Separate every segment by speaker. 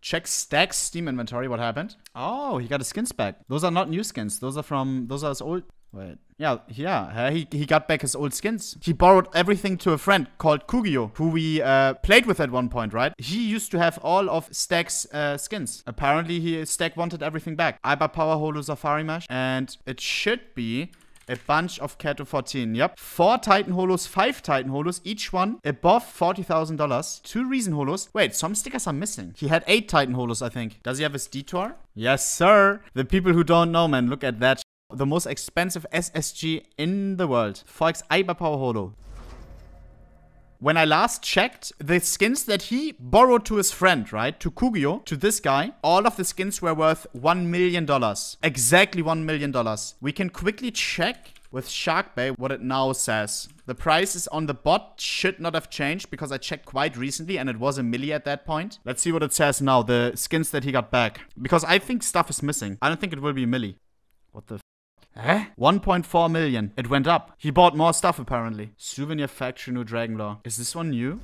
Speaker 1: Check Stack's Steam inventory. What happened? Oh, he got his skins back. Those are not new skins. Those are from, those are his old, wait. Yeah, yeah, he, he got back his old skins. He borrowed everything to a friend called Kugio, who we uh, played with at one point, right? He used to have all of Stack's uh, skins. Apparently, he Stack wanted everything back. Iba Power Holo Safari Mesh, and it should be a bunch of Cato 14. Yep. Four Titan Holos, five Titan Holos, each one above $40,000. Two Reason Holos. Wait, some stickers are missing. He had eight Titan Holos, I think. Does he have his detour? Yes, sir. The people who don't know, man, look at that. The most expensive SSG in the world. Forex Power Holo. When I last checked, the skins that he borrowed to his friend, right, to Kugio, to this guy, all of the skins were worth $1 million. Exactly $1 million. We can quickly check with SharkBay what it now says. The prices on the bot should not have changed because I checked quite recently and it was a milli at that point. Let's see what it says now, the skins that he got back. Because I think stuff is missing. I don't think it will be milli. What the Eh? 1.4 million. It went up. He bought more stuff apparently. Souvenir factory, new Dragon Lore. Is this one new?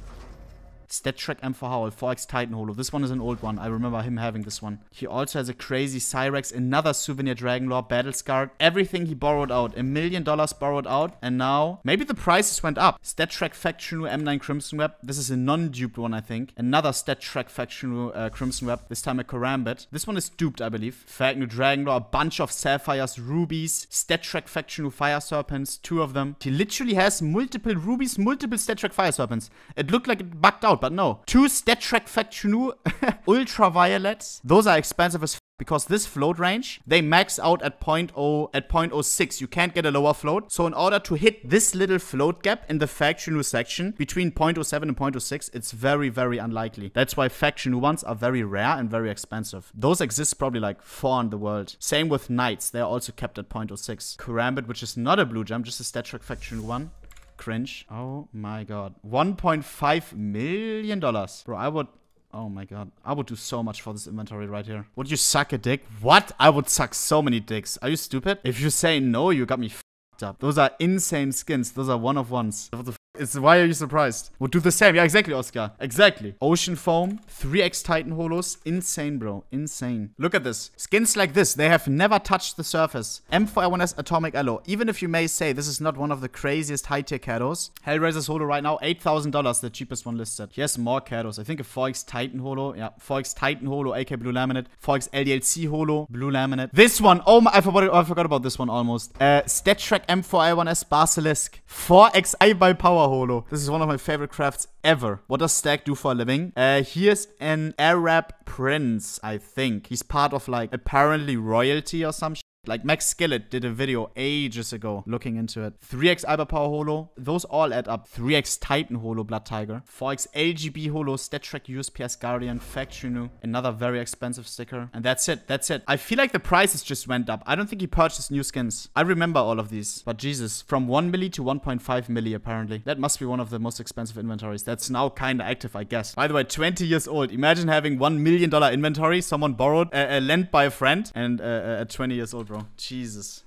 Speaker 1: Stat Trek M 4 Howl, 4x Titan Holo. This one is an old one. I remember him having this one. He also has a crazy Cyrex, another souvenir Dragon Lore, Battle Scarred. Everything he borrowed out. A million dollars borrowed out. And now, maybe the prices went up. Stat Trek Faction M9 Crimson Web. This is a non-duped one, I think. Another Stat Trek Faction uh, Crimson Web, this time a Karambit. This one is duped, I believe. Factional Dragon Lore, a bunch of Sapphires, Rubies, Stat Trek Faction Fire Serpents, two of them. He literally has multiple Rubies, multiple Stat Trek Fire Serpents. It looked like it bugged out, but no. Two Statrek factionu ultraviolets. Those are expensive as because this float range, they max out at 0.0, at 0.06. You can't get a lower float. So in order to hit this little float gap in the Factionu section between 0.07 and 0.06, it's very, very unlikely. That's why Factionu ones are very rare and very expensive. Those exist probably like four in the world. Same with Knights. They're also kept at 0.06. Karambit, which is not a blue gem, just a Statrek Factionu one cringe. Oh my god. 1.5 million dollars. Bro, I would... Oh my god. I would do so much for this inventory right here. Would you suck a dick? What? I would suck so many dicks. Are you stupid? If you say no, you got me up. Those are insane skins. Those are one of ones. What the it's why are you surprised? We'll do the same. Yeah, exactly, Oscar. Exactly. Ocean Foam, 3x Titan Holos. Insane, bro. Insane. Look at this. Skins like this, they have never touched the surface. M4A1S Atomic Alloy. Even if you may say this is not one of the craziest high-tier Kados, Hellraiser's Holo right now, $8,000, the cheapest one listed. Yes, more Kados. I think a 4x Titan Holo. Yeah, 4x Titan Holo, AK Blue Laminate. 4x LDLC Holo, Blue Laminate. This one, oh my, I forgot, oh, I forgot about this one almost. Uh, Stat Trek M4A1S Basilisk. 4x I by Power. Power Holo. This is one of my favorite crafts ever. What does Stack do for a living? Uh, here's an Arab prince, I think. He's part of like apparently royalty or some like Max Skillet did a video ages ago looking into it. 3x Alba Power Holo, those all add up. 3x Titan Holo Blood Tiger, 4x LGB Holo, Statrek USPS Guardian, Factory New, another very expensive sticker. And that's it, that's it. I feel like the prices just went up. I don't think he purchased new skins. I remember all of these. But Jesus, from 1 milli to 1.5 milli apparently. That must be one of the most expensive inventories. That's now kinda active, I guess. By the way, 20 years old. Imagine having $1 million inventory someone borrowed, uh, uh, lent by a friend, and uh, uh, 20 years old, bro. Jesus.